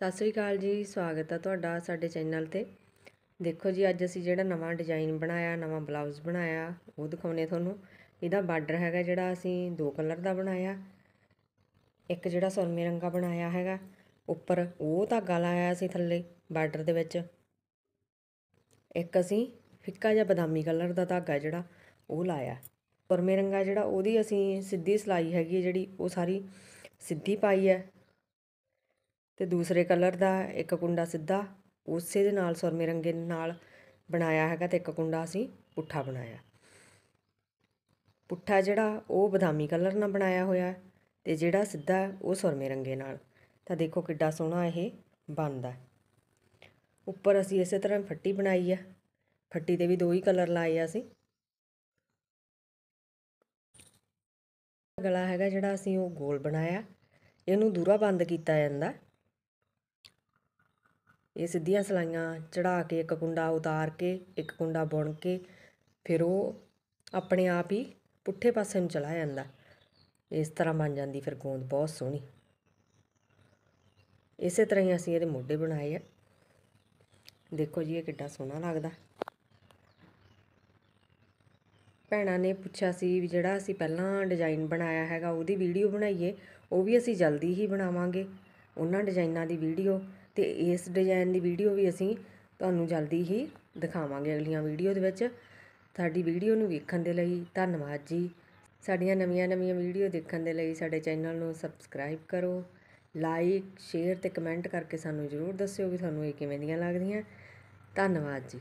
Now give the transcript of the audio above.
ਸਤਿ ਸ੍ਰੀ ਅਕਾਲ ਜੀ ਸਵਾਗਤ ਹੈ ਤੁਹਾਡਾ ਸਾਡੇ ਚੈਨਲ ਤੇ ਦੇਖੋ ਜੀ ਅੱਜ ਅਸੀਂ ਜਿਹੜਾ ਨਵਾਂ ਡਿਜ਼ਾਈਨ ਬਣਾਇਆ ਨਵਾਂ ਬਲਾਊਜ਼ ਬਣਾਇਆ ਉਹ ਦਿਖਾਉਨੇ ਤੁਹਾਨੂੰ ਇਹਦਾ ਬਾਰਡਰ ਹੈਗਾ ਜਿਹੜਾ ਅਸੀਂ ਦੋ ਕਲਰ ਦਾ ਬਣਾਇਆ ਇੱਕ ਜਿਹੜਾ ਸੁਰਮੇ ਰੰਗਾ ਬਣਾਇਆ ਹੈਗਾ ਉੱਪਰ ਉਹ ਧਾਗਾ ਲਾਇਆ ਸੀ ਥੱਲੇ ਬਾਰਡਰ ਦੇ ਵਿੱਚ ਇੱਕ ਅਸੀਂ ਫਿੱਕਾ ਜਿਹਾ ਬਦਾਮੀ ਕਲਰ ਦਾ ਧਾਗਾ ਜਿਹੜਾ ਉਹ ਲਾਇਆ ਸੁਰਮੇ ਰੰਗਾ ਜਿਹੜਾ ਉਹਦੀ ਅਸੀਂ ਸਿੱਧੀ ਸਲਾਈ ਹੈਗੀ ਜਿਹੜੀ ਉਹ ਸਾਰੀ ਸਿੱਧੀ ਪਾਈ ਹੈ ਤੇ ਦੂਸਰੇ ਕਲਰ ਦਾ ਇੱਕ ਕੁੰਡਾ ਸਿੱਧਾ ਉਸੇ ਦੇ ਨਾਲ ਸੁਰਮੇ ਰੰਗੇ ਨਾਲ ਬਣਾਇਆ ਹੈਗਾ ਤੇ ਇੱਕ ਕੁੰਡਾ ਅਸੀਂ ਪੁੱਠਾ ਬਣਾਇਆ ਪੁੱਠਾ ਜਿਹੜਾ ਉਹ ਬਦਾਮੀ ਕਲਰ ਨਾਲ ਬਣਾਇਆ ਹੋਇਆ ਤੇ ਜਿਹੜਾ ਸਿੱਧਾ ਉਹ ਸੁਰਮੇ ਰੰਗੇ ਨਾਲ ਤਾਂ ਦੇਖੋ ਕਿੱਡਾ ਸੋਹਣਾ ਇਹ ਬਣਦਾ ਉੱਪਰ ਅਸੀਂ ਇਸੇ ਤਰ੍ਹਾਂ ਫੱਟੀ ਬਣਾਈ ਆ ਫੱਟੀ ਤੇ ਵੀ ਦੋ ਹੀ ਕਲਰ ਲਾਏ ਆ ਅਸੀਂ ਗਲਾ ਹੈਗਾ ਜਿਹੜਾ ਅਸੀਂ ਉਹ ਗੋਲ ਬਣਾਇਆ ਇਹਨੂੰ ਦੂਰਾ ਬੰਦ ਕੀਤਾ ਜਾਂਦਾ ਇਹ ਸਿੱਧੀਆਂ ਸਲਾਈਆਂ ਚੜਾ ਕੇ ਇੱਕ ਕੁੰਡਾ ਉਤਾਰ ਕੇ ਇੱਕ ਕੁੰਡਾ ਬੁਣ ਕੇ ਫਿਰ ਉਹ ਆਪਣੇ ਆਪ ਹੀ ਪੁੱਠੇ ਪਾਸੇ ਨੂੰ ਚਲਾ ਜਾਂਦਾ ਇਸ ਤਰ੍ਹਾਂ ਬਣ ਜਾਂਦੀ ਫਿਰ ਗੋਂਦ ਬਹੁਤ ਸੋਹਣੀ ਇਸੇ ਤਰ੍ਹਾਂ ਹੀ ਅਸੀਂ ਇਹਦੇ ਮੋਢੇ ਬਣਾਏ ਆ ਦੇਖੋ ਜੀ ਇਹ ਕਿੱਡਾ ਸੋਹਣਾ ਲੱਗਦਾ ਪਹਿਣਾ ਨੇ ਪੁੱਛਿਆ ਸੀ ਵੀ ਜਿਹੜਾ ਅਸੀਂ ਪਹਿਲਾਂ ਡਿਜ਼ਾਈਨ ਬਣਾਇਆ ਹੈਗਾ ਉਹਦੀ ਵੀਡੀਓ ਬਣਾਈਏ ਉਹ ਵੀ ਅਸੀਂ ਜਲਦੀ ਹੀ ਬਣਾਵਾਂਗੇ ਉਹਨਾਂ ਡਿਜ਼ਾਈਨਾਂ ਦੀ ਵੀਡੀਓ ਤੇ ਇਸ ਡਿਜ਼ਾਈਨ ਦੀ ਵੀਡੀਓ ਵੀ ਅਸੀਂ ਤੁਹਾਨੂੰ ਜਲਦੀ ਹੀ ਦਿਖਾਵਾਂਗੇ ਅਗਲੀਆਂ ਵੀਡੀਓ ਦੇ ਵਿੱਚ ਸਾਡੀ ਵੀਡੀਓ ਨੂੰ ਵੇਖਣ ਦੇ ਲਈ ਧੰਨਵਾਦ ਜੀ ਸਾਡੀਆਂ ਨਵੀਆਂ-ਨਵੀਆਂ ਵੀਡੀਓ ਦੇਖਣ ਦੇ ਲਈ ਸਾਡੇ ਚੈਨਲ ਨੂੰ ਸਬਸਕ੍ਰਾਈਬ ਕਰੋ ਲਾਈਕ ਸ਼ੇਅਰ ਤੇ ਕਮੈਂਟ ਕਰਕੇ ਸਾਨੂੰ ਜ਼ਰੂਰ ਦੱਸਿਓ ਵੀ ਤੁਹਾਨੂੰ ਇਹ ਕਿਵੇਂ ਦੀਆਂ ਲੱਗਦੀਆਂ ਧੰਨਵਾਦ ਜੀ